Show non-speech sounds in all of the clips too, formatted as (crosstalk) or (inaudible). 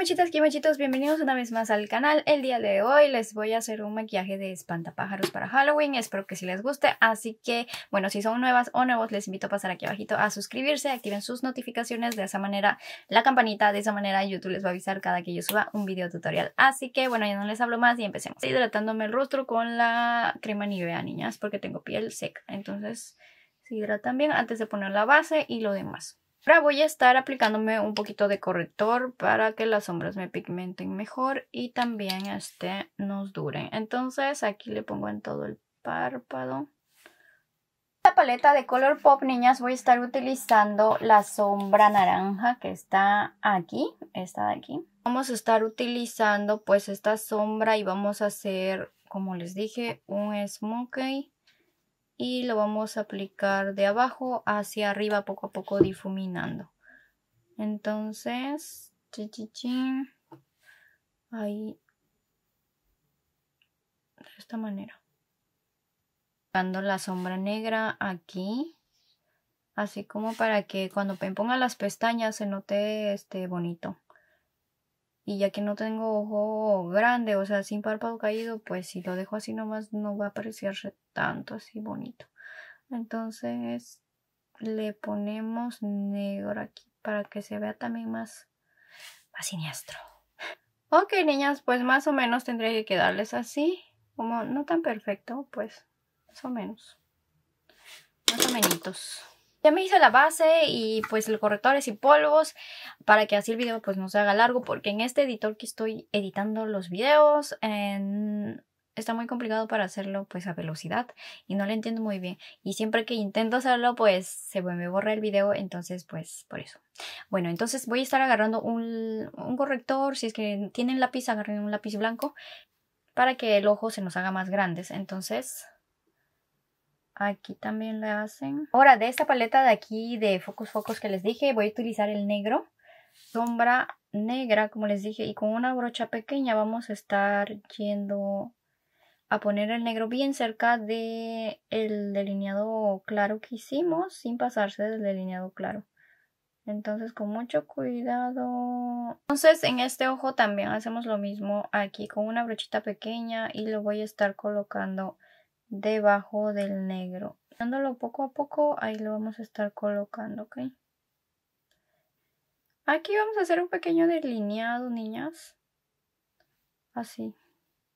y quimachitos, bienvenidos una vez más al canal. El día de hoy les voy a hacer un maquillaje de espantapájaros para Halloween, espero que si les guste, así que, bueno, si son nuevas o nuevos, les invito a pasar aquí abajito a suscribirse, activen sus notificaciones, de esa manera la campanita, de esa manera YouTube les va a avisar cada que yo suba un video tutorial. Así que, bueno, ya no les hablo más y empecemos. Hidratándome el rostro con la crema Nivea, niñas, porque tengo piel seca, entonces se hidratan bien antes de poner la base y lo demás. Ahora voy a estar aplicándome un poquito de corrector para que las sombras me pigmenten mejor y también este nos duren. Entonces aquí le pongo en todo el párpado. esta paleta de color pop niñas voy a estar utilizando la sombra naranja que está aquí, esta de aquí. Vamos a estar utilizando pues esta sombra y vamos a hacer, como les dije, un smokey y lo vamos a aplicar de abajo hacia arriba poco a poco difuminando. Entonces, ahí, de esta manera. Dando la sombra negra aquí, así como para que cuando ponga las pestañas se note este bonito. Y ya que no tengo ojo grande, o sea, sin párpado caído, pues si lo dejo así nomás no va a apreciarse tanto así bonito. Entonces le ponemos negro aquí para que se vea también más, más siniestro. (laughs) Ok, niñas, pues más o menos tendría que quedarles así. Como no tan perfecto, pues más o menos. Más o menos. Ya me hice la base y pues los correctores y polvos para que así el video pues no se haga largo porque en este editor que estoy editando los videos está muy complicado para hacerlo pues a velocidad y no lo entiendo muy bien y siempre que intento hacerlo pues se me borra el video entonces pues por eso. Bueno entonces voy a estar agarrando un, un corrector si es que tienen lápiz agarren un lápiz blanco para que el ojo se nos haga más grandes entonces Aquí también le hacen. Ahora, de esta paleta de aquí de Focus Focus que les dije, voy a utilizar el negro. Sombra negra, como les dije, y con una brocha pequeña vamos a estar yendo a poner el negro bien cerca del el delineado claro que hicimos, sin pasarse del delineado claro. Entonces con mucho cuidado. Entonces en este ojo también hacemos lo mismo aquí con una brochita pequeña y lo voy a estar colocando debajo del negro. Dándolo poco a poco, ahí lo vamos a estar colocando, ¿ok? Aquí vamos a hacer un pequeño delineado, niñas. Así.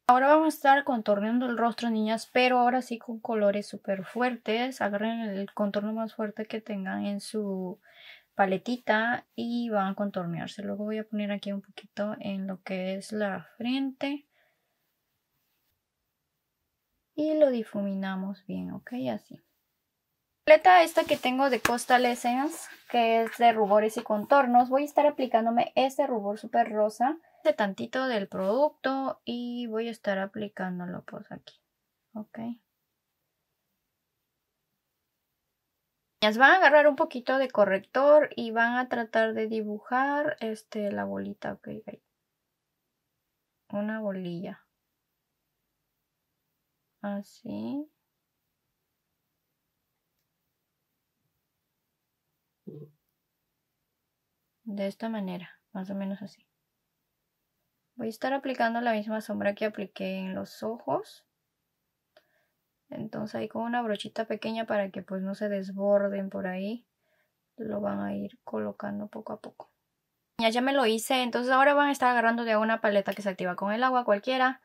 Ahora vamos a estar contorneando el rostro, niñas, pero ahora sí con colores súper fuertes. Agarren el contorno más fuerte que tengan en su paletita y van a contornearse. Luego voy a poner aquí un poquito en lo que es la frente y lo difuminamos bien, ok, así. Paleta esta que tengo de Costal Essence, que es de rubores y contornos, voy a estar aplicándome este rubor súper rosa, de tantito del producto y voy a estar aplicándolo por pues, aquí, ok. Van a agarrar un poquito de corrector y van a tratar de dibujar este, la bolita, ok, Una bolilla así. Ah, de esta manera, más o menos así. Voy a estar aplicando la misma sombra que apliqué en los ojos. Entonces ahí con una brochita pequeña para que pues no se desborden por ahí. Lo van a ir colocando poco a poco. Ya, ya me lo hice, entonces ahora van a estar agarrando de una paleta que se activa con el agua cualquiera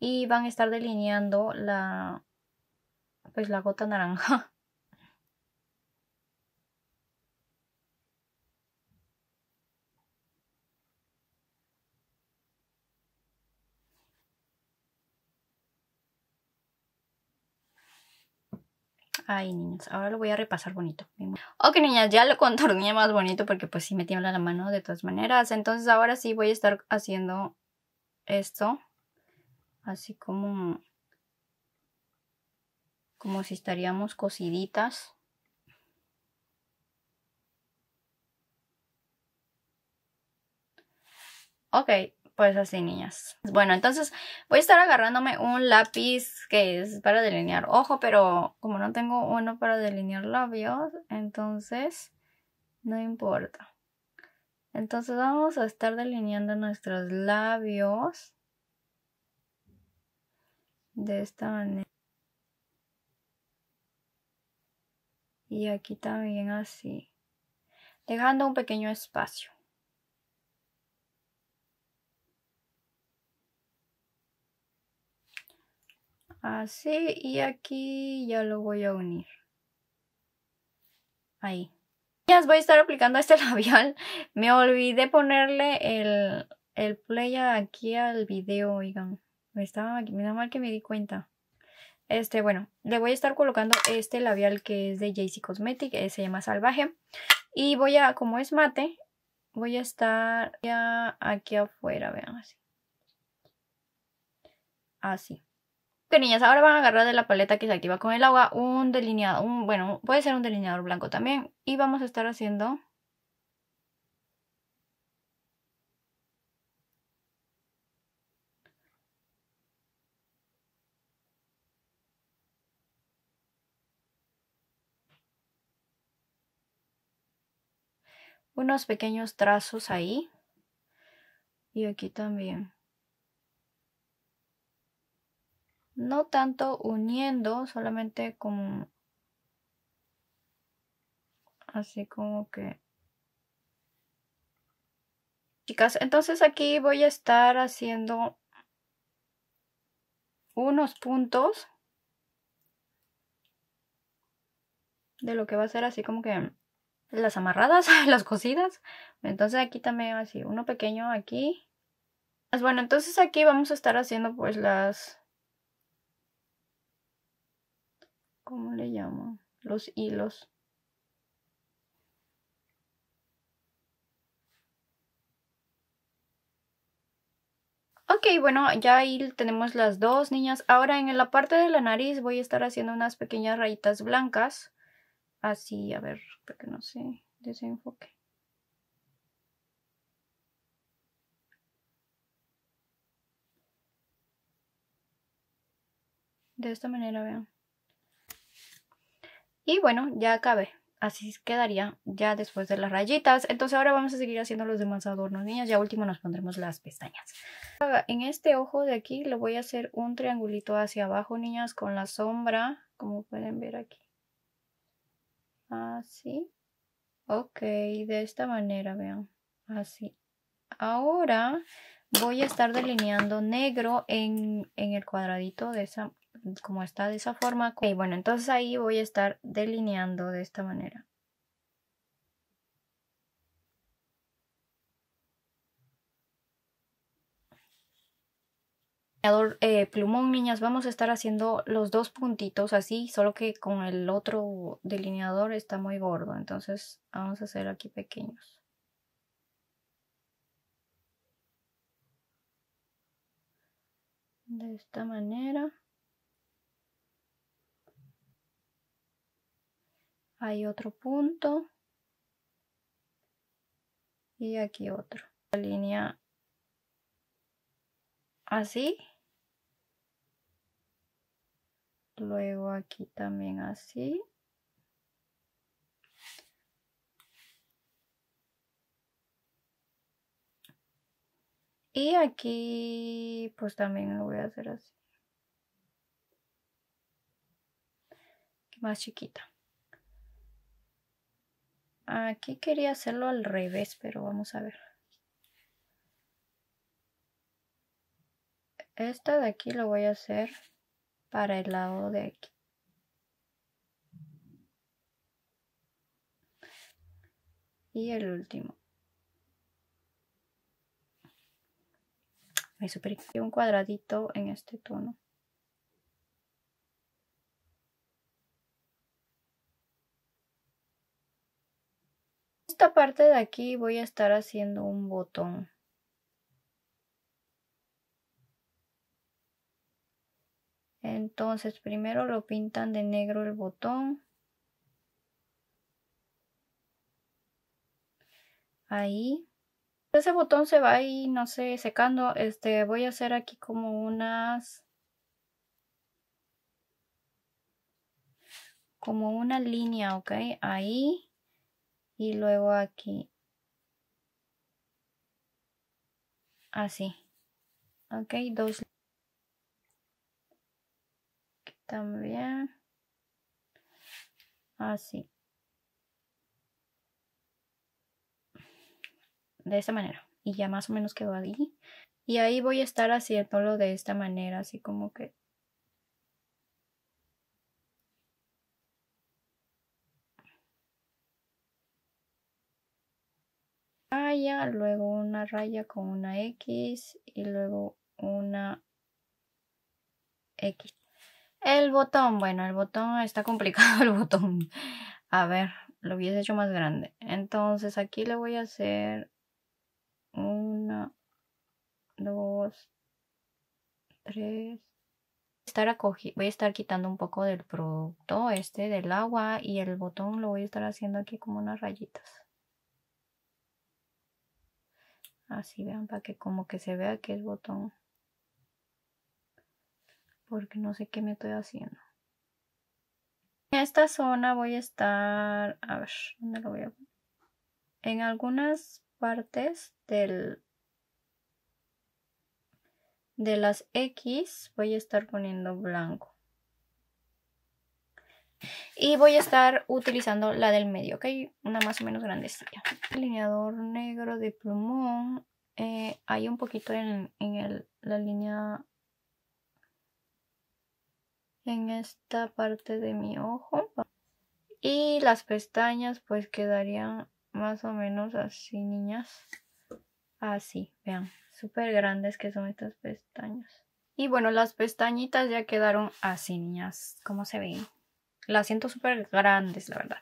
y van a estar delineando la pues la gota naranja (laughs) Ay, niños, ahora lo voy a repasar bonito. Ok, niñas, ya lo contorneé más bonito porque pues sí me tiembla la mano de todas maneras. Entonces ahora sí voy a estar haciendo esto así como como si estaríamos cosiditas ok pues así niñas bueno entonces voy a estar agarrándome un lápiz que es para delinear ojo pero como no tengo uno para delinear labios entonces no importa entonces vamos a estar delineando nuestros labios de esta manera. Y aquí también así. Dejando un pequeño espacio. Así y aquí ya lo voy a unir. Ahí. Ya voy a estar aplicando este (laughs) labial. Me olvidé ponerle el, el play aquí al video, oigan. Estaba aquí, mal que me di cuenta. Este, bueno, le voy a estar colocando este labial que es de JC Cosmetic, eh, se llama Salvaje. Y voy a, como es mate, voy a estar ya aquí afuera, vean así. Así. Que niñas, ahora van a agarrar de la paleta que se activa con el agua un delineado, un, bueno, puede ser un delineador blanco también. Y vamos a estar haciendo unos pequeños trazos ahí y aquí también. No tanto uniendo, solamente como así como que chicas entonces aquí voy a estar haciendo unos puntos de lo que va a ser así como que las amarradas, (laughs) las cosidas. Entonces aquí también así, uno pequeño aquí. Pues, bueno, entonces aquí vamos a estar haciendo pues las... ¿Cómo le llamo? Los hilos. Ok, bueno, ya ahí tenemos las dos niñas. Ahora en la parte de la nariz voy a estar haciendo unas pequeñas rayitas blancas así, ah, a ver, para que no se desenfoque. De esta manera, vean. Y bueno, ya acabé. Así quedaría ya después de las rayitas. Entonces ahora vamos a seguir haciendo los demás adornos, niñas. Ya último nos pondremos las pestañas. Ah, en este ojo de aquí le voy a hacer un triangulito hacia abajo, niñas, con la sombra, como pueden ver aquí así. Ah, ok, de esta manera, vean, así. Ah, Ahora voy a estar delineando negro en, el cuadradito de esa, como está de esa forma. Y bueno, entonces ahí voy a estar delineando de esta manera. Eh, plumón, niñas, vamos a estar haciendo los dos puntitos así, solo que con el otro delineador está muy gordo, entonces vamos a hacer aquí pequeños. De esta manera. Hay otro punto. Y aquí otro. línea así luego aquí también así y aquí pues también lo voy a hacer así más chiquita aquí quería hacerlo al revés pero vamos a ver esta de aquí lo voy a hacer para el lado de aquí. Y el último. Me un cuadradito en este tono. Esta parte de aquí voy a estar haciendo un botón. Entonces primero lo pintan de negro el botón. Ahí. Ese botón se va ahí, no sé, secando. Este, voy a hacer aquí como unas... Como una línea, ¿ok? Ahí. Y luego aquí. Así. ¿Ok? Dos también. Así. Ah, de esta manera. Y ya más o menos quedó ahí. Y ahí voy a estar haciéndolo de esta manera, así como que luego una raya con una X y luego una X. El botón, bueno, el botón está complicado (laughs) el botón. A ver, lo hubiese hecho más grande. Entonces aquí le voy a hacer una, dos, tres. voy a estar quitando un poco del producto este del agua y el botón lo voy a estar haciendo aquí como unas rayitas. Así vean para que como que se vea que es botón porque no sé qué me estoy haciendo. En esta zona voy a estar, a ver, ¿dónde lo voy a poner? En algunas partes del de las X voy a estar poniendo blanco. Y voy a estar utilizando la del medio, hay Una más o menos grandecilla. Alineador negro de plumón. Eh, hay un poquito en, la línea en esta parte de mi ojo y las pestañas pues quedarían más o menos así niñas así vean súper grandes que son estas pestañas y bueno las pestañitas ya quedaron así niñas como se ven las siento súper grandes la verdad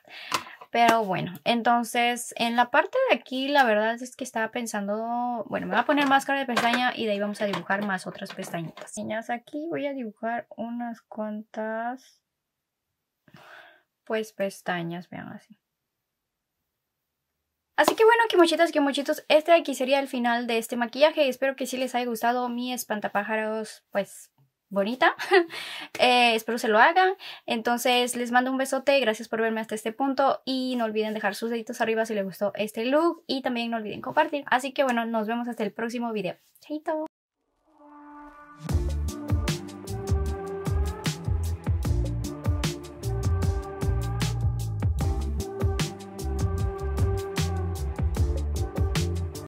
pero bueno, entonces en la parte de aquí la verdad es que estaba pensando, bueno, me voy a poner máscara de pestaña y de ahí vamos a dibujar más otras pestañitas. Niñas, aquí voy a dibujar unas cuantas, pues pestañas, vean así. Así que bueno, que que quimochitos, este de aquí sería el final de este maquillaje. Espero que sí les haya gustado mi espantapájaros, pues, bonita. (laughs) Eh, espero se lo hagan. Entonces les mando un besote. Gracias por verme hasta este punto. Y no olviden dejar sus deditos arriba si les gustó este look. Y también no olviden compartir. Así que bueno, nos vemos hasta el próximo video. Chaito.